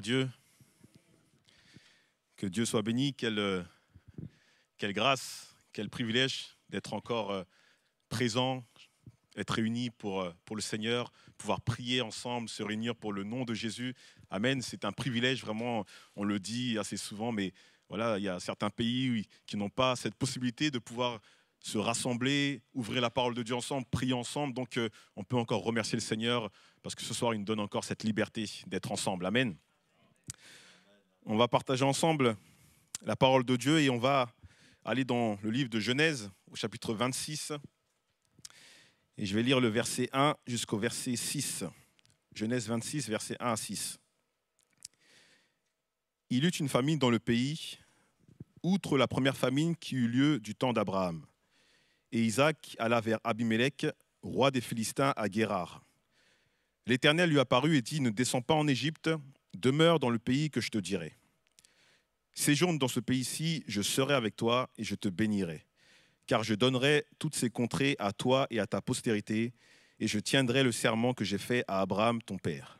Dieu. Que Dieu soit béni, quelle, grâce, quel privilège d'être encore euh, présent, être réunis pour, euh, pour le Seigneur, pouvoir prier ensemble, se réunir pour le nom de Jésus. Amen, c'est un privilège vraiment, on le dit assez souvent, mais voilà, il y a certains pays qui n'ont pas cette possibilité de pouvoir se rassembler, ouvrir la parole de Dieu ensemble, prier ensemble. Donc euh, on peut encore remercier le Seigneur parce que ce soir, il nous donne encore cette liberté d'être ensemble. Amen. On va partager ensemble la parole de Dieu et on va aller dans le livre de Genèse au chapitre 26. Et je vais lire le verset 1 jusqu'au verset 6. Genèse 26, verset 1 à 6. Il eut une famine dans le pays, outre la première famine qui eut lieu du temps d'Abraham. Et Isaac alla vers Abimelech, roi des Philistins, à Guérard. L'Éternel lui apparut et dit, ne descends pas en Égypte, Demeure dans le pays que je te dirai. Séjourne dans ce pays-ci, je serai avec toi et je te bénirai. Car je donnerai toutes ces contrées à toi et à ta postérité, et je tiendrai le serment que j'ai fait à Abraham, ton père.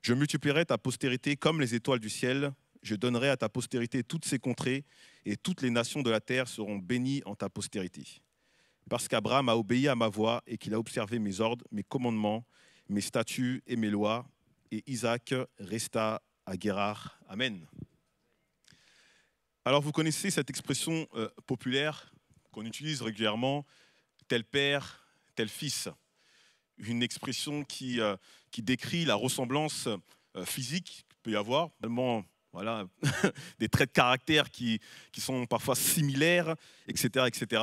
Je multiplierai ta postérité comme les étoiles du ciel, je donnerai à ta postérité toutes ces contrées, et toutes les nations de la terre seront bénies en ta postérité. Parce qu'Abraham a obéi à ma voix et qu'il a observé mes ordres, mes commandements, mes statuts et mes lois, et Isaac resta à Guérard. Amen. Alors vous connaissez cette expression euh, populaire qu'on utilise régulièrement, tel père, tel fils. Une expression qui, euh, qui décrit la ressemblance euh, physique qu'il peut y avoir, tellement voilà, des traits de caractère qui, qui sont parfois similaires, etc. etc.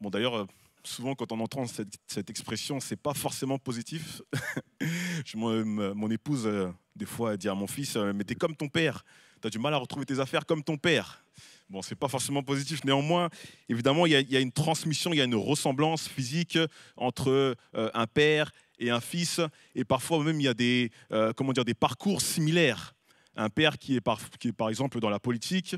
Bon d'ailleurs, souvent quand on entend cette, cette expression, c'est pas forcément positif. mon, épouse, euh, des fois, elle dit à mon fils, euh, mais t'es comme ton père, tu as du mal à retrouver tes affaires comme ton père. Bon, n'est pas forcément positif. Néanmoins, évidemment, il y, a une transmission, il y a une ressemblance physique entre euh, un père et un fils, et parfois même il y a des, comment dire, des parcours similaires. Un père qui est par, qui est par exemple dans la politique,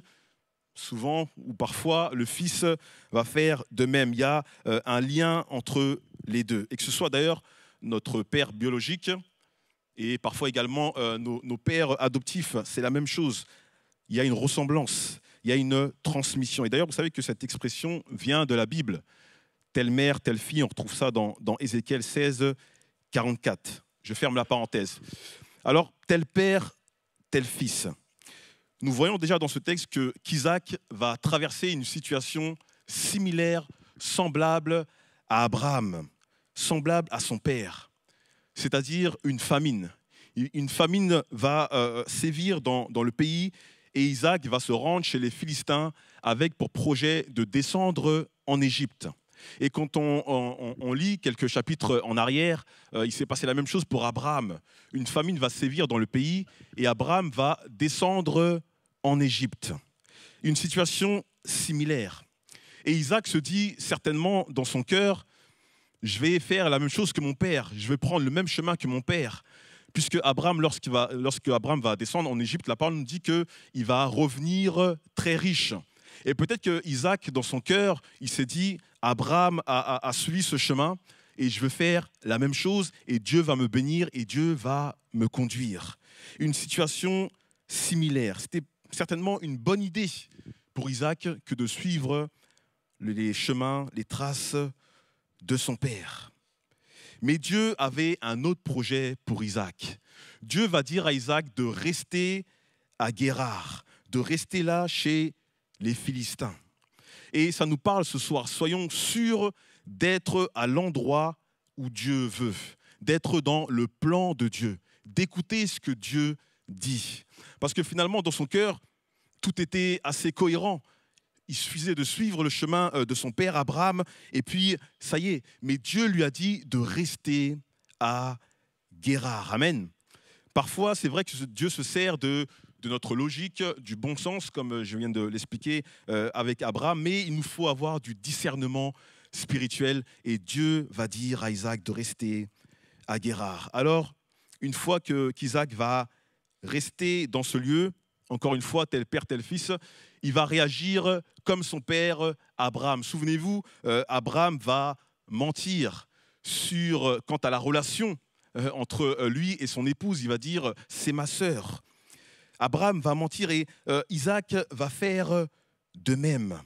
souvent ou parfois, le Fils va faire de même. Il y a euh, un lien entre les deux. Et que ce soit d'ailleurs notre père biologique et parfois également euh, nos, pères adoptifs, c'est la même chose. Il y a une ressemblance, il y a une transmission. Et d'ailleurs, vous savez que cette expression vient de la Bible. Telle mère, telle fille, on retrouve ça dans, dans Ézéchiel 16, 44. Je ferme la parenthèse. Alors, tel père, tel fils nous voyons déjà dans ce texte que qu'Isaac va traverser une situation similaire, semblable à Abraham, semblable à son père, c'est-à-dire une famine. Une famine va euh, sévir dans, le pays et Isaac va se rendre chez les Philistins avec pour projet de descendre en Égypte. Et quand on, lit quelques chapitres en arrière, euh, il s'est passé la même chose pour Abraham. Une famine va sévir dans le pays et Abraham va descendre en Égypte. Une situation similaire. Et Isaac se dit certainement dans son cœur, je vais faire la même chose que mon père, je vais prendre le même chemin que mon père. Puisque Abraham, lorsqu'il va, lorsque Abraham va descendre en Égypte, la parole nous dit qu'il va revenir très riche. Et peut-être que Isaac, dans son cœur, il s'est dit, Abraham a, a suivi ce chemin et je veux faire la même chose et Dieu va me bénir et Dieu va me conduire. Une situation similaire. C'était certainement une bonne idée pour Isaac que de suivre les chemins, les traces de son père. Mais Dieu avait un autre projet pour Isaac. Dieu va dire à Isaac de rester à Guérard, de rester là chez les Philistins. Et ça nous parle ce soir. Soyons sûrs d'être à l'endroit où Dieu veut, d'être dans le plan de Dieu, d'écouter ce que Dieu dit. Parce que finalement, dans son cœur, tout était assez cohérent. Il suffisait de suivre le chemin euh, de son père Abraham, et puis ça y est. Mais Dieu lui a dit de rester à Guérard. Amen. Parfois, c'est vrai que Dieu se sert de, notre logique, du bon sens, comme euh, je viens de l'expliquer euh, avec Abraham, mais il nous faut avoir du discernement spirituel, et Dieu va dire à Isaac de rester à Guérard. Alors, une fois qu'Isaac Isaac va rester dans ce lieu, encore une fois, tel père, tel fils, il va réagir comme son père euh, Abraham. Souvenez-vous, euh, Abraham va mentir sur, euh, quant à la relation entre lui et son épouse. Il va dire, c'est ma sœur. Abraham va mentir et Isaac va faire de même.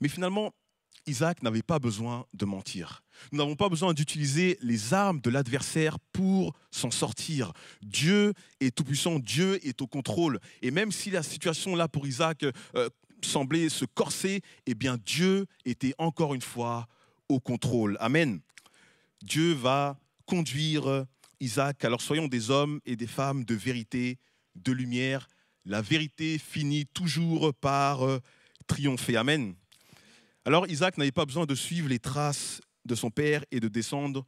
Mais finalement, Isaac n'avait pas besoin de mentir. Nous n'avons pas besoin d'utiliser les armes de l'adversaire pour s'en sortir. Dieu est tout-puissant, Dieu est au contrôle. Et même si la situation là pour Isaac euh, semblait se corser, eh bien Dieu était encore une fois au contrôle. Amen. Dieu va conduire Isaac. Alors soyons des hommes et des femmes de vérité, de lumière. La vérité finit toujours par euh, triompher. Amen. Alors Isaac n'avait pas besoin de suivre les traces de son père et de descendre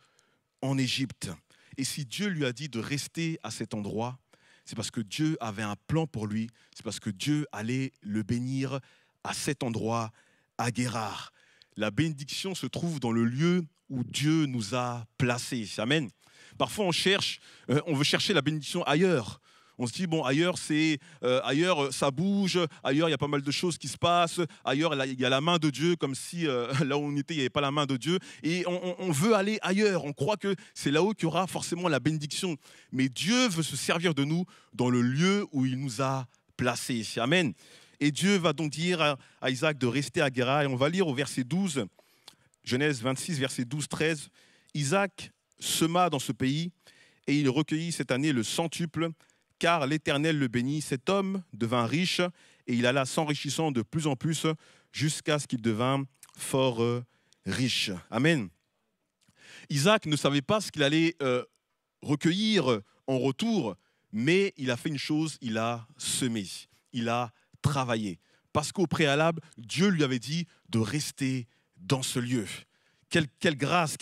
en Égypte. Et si Dieu lui a dit de rester à cet endroit, c'est parce que Dieu avait un plan pour lui, c'est parce que Dieu allait le bénir à cet endroit, à Guérard. La bénédiction se trouve dans le lieu où Dieu nous a placés. Amen. Parfois, on cherche, euh, on veut chercher la bénédiction ailleurs. On se dit, bon, ailleurs, c'est, euh, ailleurs euh, ça bouge, ailleurs, il y a pas mal de choses qui se passent, ailleurs, il y a la main de Dieu, comme si euh, là où on était, il n'y avait pas la main de Dieu. Et on, veut aller ailleurs. On croit que c'est là-haut qu'il y aura forcément la bénédiction. Mais Dieu veut se servir de nous dans le lieu où il nous a placés. Amen. Et Dieu va donc dire à Isaac de rester à Guéra. Et on va lire au verset 12, Genèse 26, verset 12, 13. Isaac sema dans ce pays et il recueillit cette année le centuple car l'Éternel le bénit. Cet homme devint riche et il alla s'enrichissant de plus en plus jusqu'à ce qu'il devint fort euh, riche. Amen. Isaac ne savait pas ce qu'il allait euh, recueillir en retour, mais il a fait une chose, il a semé, il a travaillé. Parce qu'au préalable, Dieu lui avait dit de rester dans ce lieu. Quelle, grâce,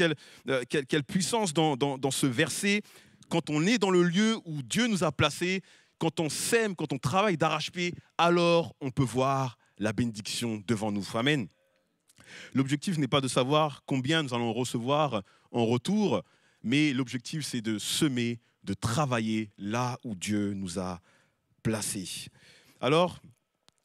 euh, quelle, quelle, puissance dans, ce verset quand on est dans le lieu où Dieu nous a placés, quand on sème, quand on travaille d'arrache-pied, alors on peut voir la bénédiction devant nous. Amen. L'objectif n'est pas de savoir combien nous allons recevoir en retour, mais l'objectif c'est de semer, de travailler là où Dieu nous a placés. Alors,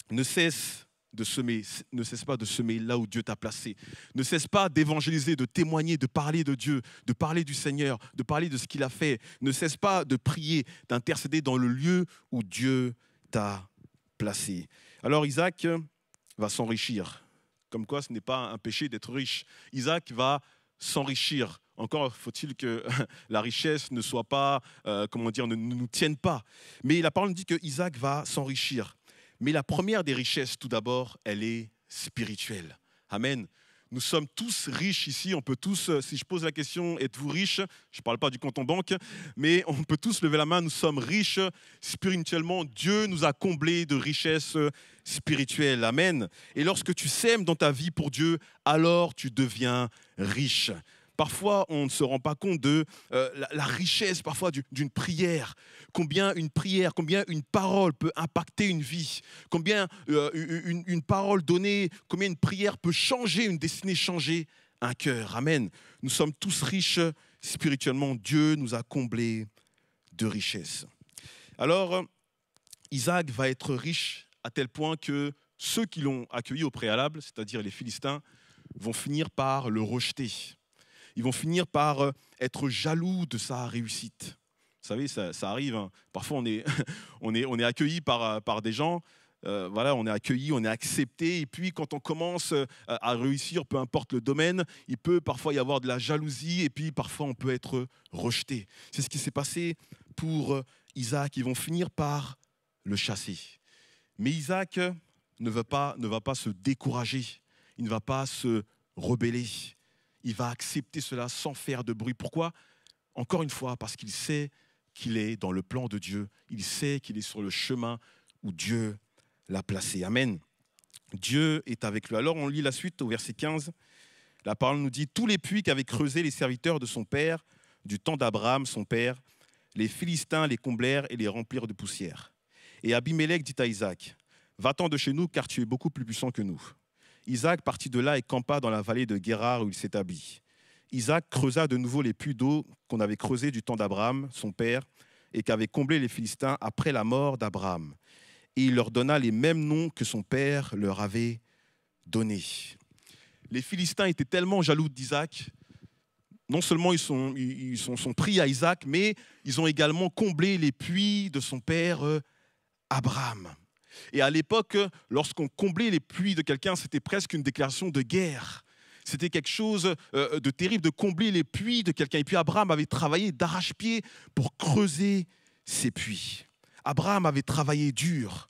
ne cesse de semer, ne cesse pas de semer là où Dieu t'a placé. Ne cesse pas d'évangéliser, de témoigner, de parler de Dieu, de parler du Seigneur, de parler de ce qu'il a fait. Ne cesse pas de prier, d'intercéder dans le lieu où Dieu t'a placé. Alors Isaac euh, va s'enrichir. Comme quoi, ce n'est pas un péché d'être riche. Isaac va s'enrichir. Encore faut-il que la richesse ne soit pas, euh, comment dire, ne, nous tienne pas. Mais la parole dit que Isaac va s'enrichir. Mais la première des richesses, tout d'abord, elle est spirituelle. Amen. Nous sommes tous riches ici, on peut tous, euh, si je pose la question, êtes-vous riches Je ne parle pas du compte en banque, mais on peut tous lever la main, nous sommes riches spirituellement. Dieu nous a comblés de richesses spirituelles. Amen. Et lorsque tu sèmes dans ta vie pour Dieu, alors tu deviens riche. Parfois, on ne se rend pas compte de euh, la, richesse, parfois, d'une prière. Combien une prière, combien une parole peut impacter une vie. Combien euh, une, une parole donnée, combien une prière peut changer une destinée, changer un cœur. Amen. Nous sommes tous riches spirituellement. Dieu nous a comblés de richesses. Alors, Isaac va être riche à tel point que ceux qui l'ont accueilli au préalable, c'est-à-dire les Philistins, vont finir par le rejeter ils vont finir par euh, être jaloux de sa réussite. Vous savez, ça, arrive. Hein. Parfois, on est, on est, on est accueilli par, euh, par des gens. Euh, voilà, on est accueilli, on est accepté. Et puis, quand on commence à réussir, peu importe le domaine, il peut parfois y avoir de la jalousie. Et puis, parfois, on peut être rejeté. C'est ce qui s'est passé pour Isaac. Ils vont finir par le chasser. Mais Isaac ne pas, ne va pas se décourager. Il ne va pas se rebeller il va accepter cela sans faire de bruit. Pourquoi Encore une fois, parce qu'il sait qu'il est dans le plan de Dieu. Il sait qu'il est sur le chemin où Dieu l'a placé. Amen. Dieu est avec lui. Alors on lit la suite au verset 15. La parole nous dit, tous les puits qu'avaient creusés les serviteurs de son père, du temps d'Abraham, son père, les Philistins les comblèrent et les remplirent de poussière. Et Abimelech dit à Isaac, Va-t'en de chez nous, car tu es beaucoup plus puissant que nous. Isaac partit de là et campa dans la vallée de Guérard où il s'établit. Isaac creusa de nouveau les puits d'eau qu'on avait creusés du temps d'Abraham, son père, et qu'avaient comblés les Philistins après la mort d'Abraham. Et il leur donna les mêmes noms que son père leur avait donnés. Les Philistins étaient tellement jaloux d'Isaac, non seulement ils, sont, sont pris à Isaac, mais ils ont également comblé les puits de son père euh, Abraham. Et à l'époque, lorsqu'on comblait les puits de quelqu'un, c'était presque une déclaration de guerre. C'était quelque chose euh, de terrible de combler les puits de quelqu'un. Et puis Abraham avait travaillé d'arrache-pied pour creuser ces puits. Abraham avait travaillé dur.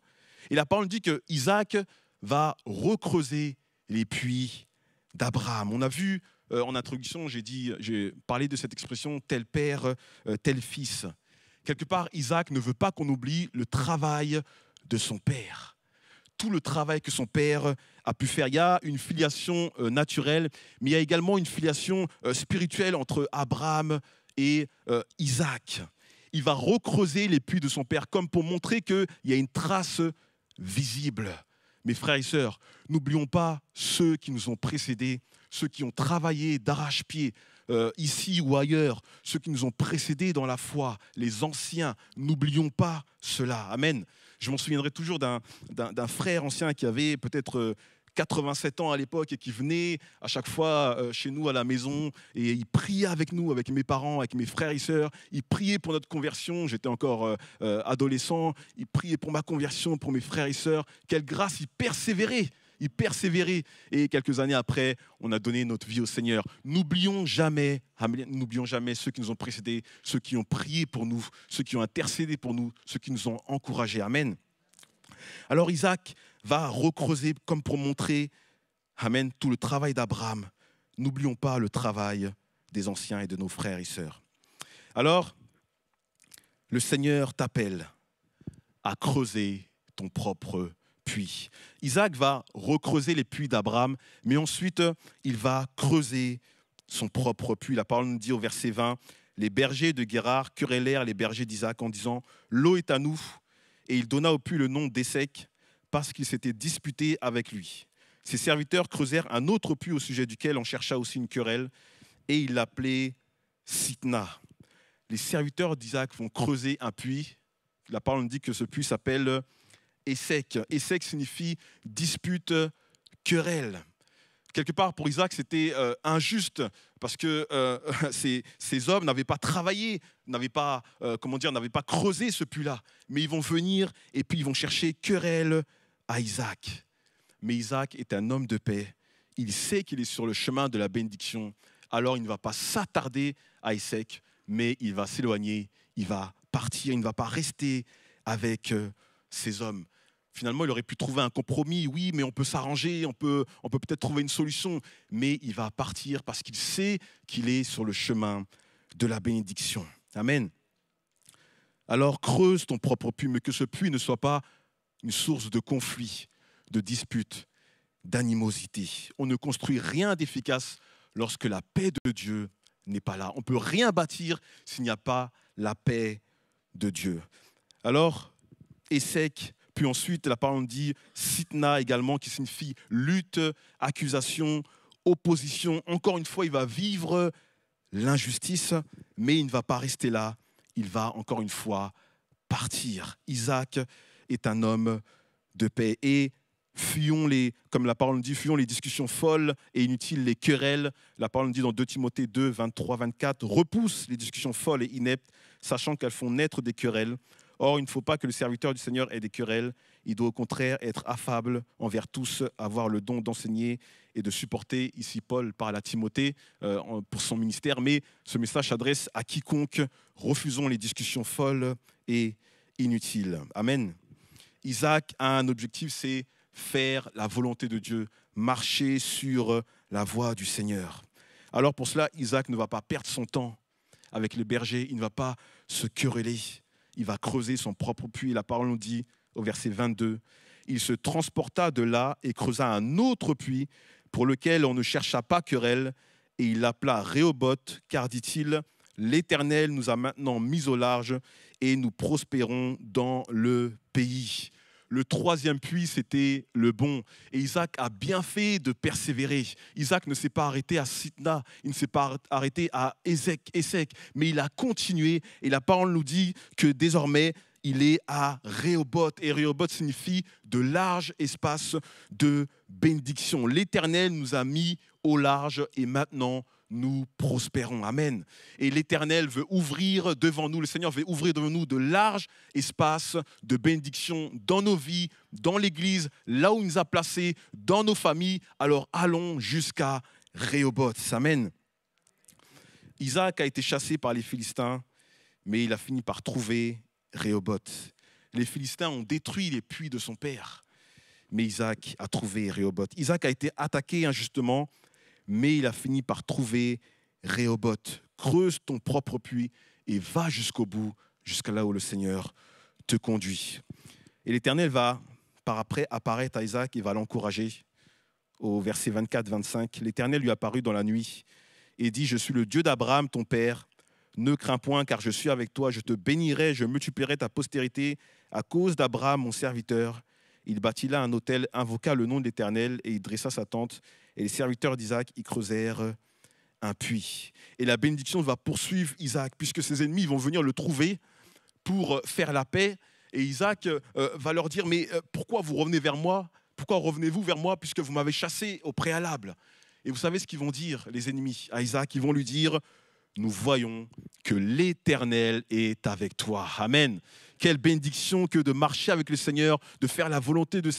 Et la parole dit que Isaac va recreuser les puits d'Abraham. On a vu euh, en introduction, j'ai parlé de cette expression tel père, euh, tel fils. Quelque part, Isaac ne veut pas qu'on oublie le travail de son père. Tout le travail que son père a pu faire. Il y a une filiation euh, naturelle, mais il y a également une filiation euh, spirituelle entre Abraham et euh, Isaac. Il va recreuser les puits de son père, comme pour montrer qu'il y a une trace visible. Mes frères et sœurs, n'oublions pas ceux qui nous ont précédés, ceux qui ont travaillé d'arrache-pied, ici ou ailleurs, ceux qui nous ont précédés dans la foi, les anciens, n'oublions pas cela. Amen je m'en souviendrai toujours d'un frère ancien qui avait peut-être 87 euh, ans à l'époque et qui venait à chaque fois euh, chez nous à la maison et il priait avec nous, avec mes parents, avec mes frères et sœurs. Il priait pour notre conversion. J'étais encore euh, adolescent. Il priait pour ma conversion, pour mes frères et sœurs. Quelle grâce, il persévérait ils persévéraient. Et quelques années après, on a donné notre vie au Seigneur. N'oublions jamais, n'oublions jamais ceux qui nous ont précédés, ceux qui ont prié pour nous, ceux qui ont intercédé pour nous, ceux qui nous ont encouragés. Amen. Alors Isaac va recreuser comme pour montrer, Amen, tout le travail d'Abraham. N'oublions pas le travail des anciens et de nos frères et sœurs. Alors, le Seigneur t'appelle à creuser ton propre puits. Isaac va recreuser les puits d'Abraham, mais ensuite il va creuser son propre puits. La parole nous dit au verset 20, les bergers de Guérard querellèrent les bergers d'Isaac en disant, l'eau est à nous. Et il donna au puits le nom d'Essec parce qu'il s'était disputé avec lui. Ses serviteurs creusèrent un autre puits au sujet duquel on chercha aussi une querelle, et il l'appelait Sitna. Les serviteurs d'Isaac vont creuser un puits. La parole nous dit que ce puits s'appelle isaac, signifie dispute, querelle. Quelque part, pour Isaac, c'était euh, injuste parce que euh, ces, hommes n'avaient pas travaillé, n'avaient pas, euh, comment dire, n'avaient pas creusé ce puits-là. Mais ils vont venir et puis ils vont chercher querelle à Isaac. Mais Isaac est un homme de paix. Il sait qu'il est sur le chemin de la bénédiction. Alors il ne va pas s'attarder à Isaac, mais il va s'éloigner, il va partir, il ne va pas rester avec ces hommes finalement, il aurait pu trouver un compromis. Oui, mais on peut s'arranger, on peut, on peut peut-être trouver une solution. Mais il va partir parce qu'il sait qu'il est sur le chemin de la bénédiction. Amen. Alors creuse ton propre puits, mais que ce puits ne soit pas une source de conflits, de disputes, d'animosité. On ne construit rien d'efficace lorsque la paix de Dieu n'est pas là. On ne peut rien bâtir s'il n'y a pas la paix de Dieu. Alors, Essèque puis ensuite, la parole dit Sitna également, qui signifie lutte, accusation, opposition. Encore une fois, il va vivre l'injustice, mais il ne va pas rester là. Il va encore une fois partir. Isaac est un homme de paix. Et fuyons les, comme la parole dit, fuyons les discussions folles et inutiles, les querelles. La parole dit dans 2 Timothée 2, 23, 24, repousse les discussions folles et ineptes, sachant qu'elles font naître des querelles Or, il ne faut pas que le serviteur du Seigneur ait des querelles. Il doit au contraire être affable envers tous, avoir le don d'enseigner et de supporter. Ici, Paul parle à Timothée euh, pour son ministère, mais ce message s'adresse à quiconque. Refusons les discussions folles et inutiles. Amen. Isaac a un objectif, c'est faire la volonté de Dieu, marcher sur la voie du Seigneur. Alors pour cela, Isaac ne va pas perdre son temps avec les bergers, il ne va pas se quereller, il va creuser son propre puits. La parole nous dit au verset 22, il se transporta de là et creusa un autre puits pour lequel on ne chercha pas querelle, et il l'appela Réhoboth, car dit-il, l'Éternel nous a maintenant mis au large et nous prospérons dans le pays le troisième puits, c'était le bon. Et Isaac a bien fait de persévérer. Isaac ne s'est pas arrêté à Sitna, il ne s'est pas arrêté à Ézek, mais il a continué. Et la parole nous dit que désormais, il est à Réhoboth. Et Réhoboth signifie de large espace de bénédiction. L'Éternel nous a mis au large et maintenant nous prospérons. Amen. Et l'Éternel veut ouvrir devant nous, le Seigneur veut ouvrir devant nous de larges espaces de bénédiction dans nos vies, dans l'Église, là où il nous a placés, dans nos familles. Alors allons jusqu'à Rehoboth, Amen. Isaac a été chassé par les Philistins, mais il a fini par trouver Rehoboth. Les Philistins ont détruit les puits de son père, mais Isaac a trouvé Rehoboth. Isaac a été attaqué injustement, mais il a fini par trouver Réhoboth. Creuse ton propre puits et va jusqu'au bout, jusqu'à là où le Seigneur te conduit. Et l'Éternel va, par après, apparaître à Isaac et va l'encourager. Au verset 24-25, l'Éternel lui apparut dans la nuit et dit, Je suis le Dieu d'Abraham, ton père. Ne crains point, car je suis avec toi, je te bénirai, je multiplierai ta postérité à cause d'Abraham, mon serviteur. Il bâtit là un hôtel, invoqua le nom de l'Éternel, et il dressa sa tente, et les serviteurs d'Isaac y creusèrent un puits. Et la bénédiction va poursuivre Isaac, puisque ses ennemis vont venir le trouver pour faire la paix. Et Isaac euh, euh, va leur dire, mais euh, pourquoi vous revenez vers moi Pourquoi revenez-vous vers moi puisque vous m'avez chassé au préalable Et vous savez ce qu'ils vont dire, les ennemis, à Isaac Ils vont lui dire, nous voyons que l'Éternel est avec toi. Amen. Quelle bénédiction que de marcher avec le Seigneur, de faire la volonté de,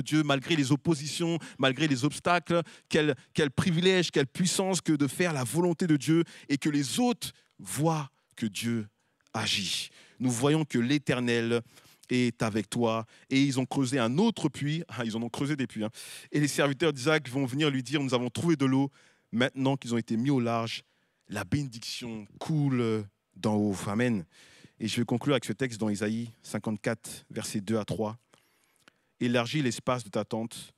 Dieu malgré les oppositions, malgré les obstacles. Quel, privilège, quelle puissance que de faire la volonté de Dieu et que les autres voient que Dieu agit. Nous voyons que l'Éternel est avec toi. Et ils ont creusé un autre puits, ah, ils en ont creusé des puits, hein. et les serviteurs d'Isaac vont venir lui dire, nous avons trouvé de l'eau, maintenant qu'ils ont été mis au large, la bénédiction coule d'en haut. Amen. Et je vais conclure avec ce texte dans Isaïe 54, versets 2 à 3. Élargis l'espace de ta tente,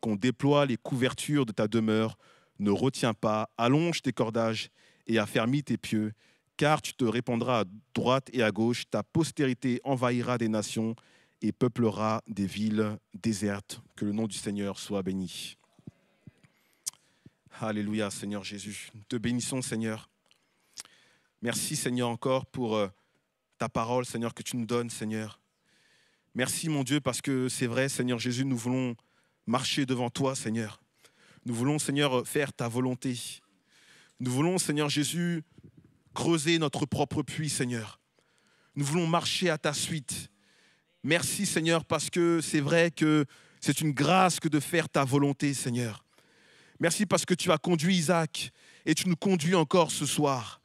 qu'on déploie les couvertures de ta demeure, ne retiens pas, allonge tes cordages et affermis tes pieux, car tu te répandras à droite et à gauche, ta postérité envahira des nations et peuplera des villes désertes. Que le nom du Seigneur soit béni. Alléluia, Seigneur Jésus. Nous te bénissons, Seigneur. Merci, Seigneur, encore pour euh, ta parole, Seigneur, que tu nous donnes, Seigneur. Merci, mon Dieu, parce que c'est vrai, Seigneur Jésus, nous voulons marcher devant toi, Seigneur. Nous voulons, Seigneur, faire ta volonté. Nous voulons, Seigneur Jésus, creuser notre propre puits, Seigneur. Nous voulons marcher à ta suite. Merci, Seigneur, parce que c'est vrai que c'est une grâce que de faire ta volonté, Seigneur. Merci parce que tu as conduit Isaac et tu nous conduis encore ce soir.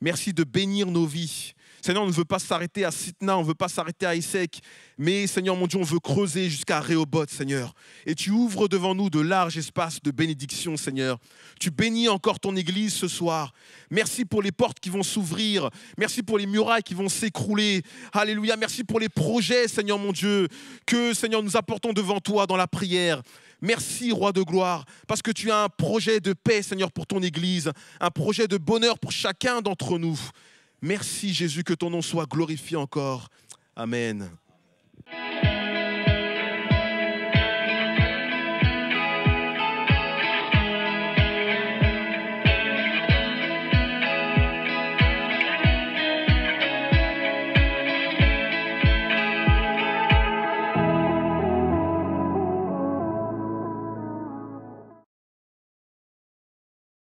Merci de bénir nos vies. Seigneur, on ne veut pas s'arrêter à Sitna, on ne veut pas s'arrêter à Isaac, mais Seigneur mon Dieu, on veut creuser jusqu'à Rehoboth, Seigneur. Et tu ouvres devant nous de larges espaces de bénédiction, Seigneur. Tu bénis encore ton Église ce soir. Merci pour les portes qui vont s'ouvrir. Merci pour les murailles qui vont s'écrouler. Alléluia. Merci pour les projets, Seigneur mon Dieu, que, Seigneur, nous apportons devant toi dans la prière. Merci, roi de gloire, parce que tu as un projet de paix, Seigneur, pour ton Église, un projet de bonheur pour chacun d'entre nous. Merci, Jésus, que ton nom soit glorifié encore. Amen.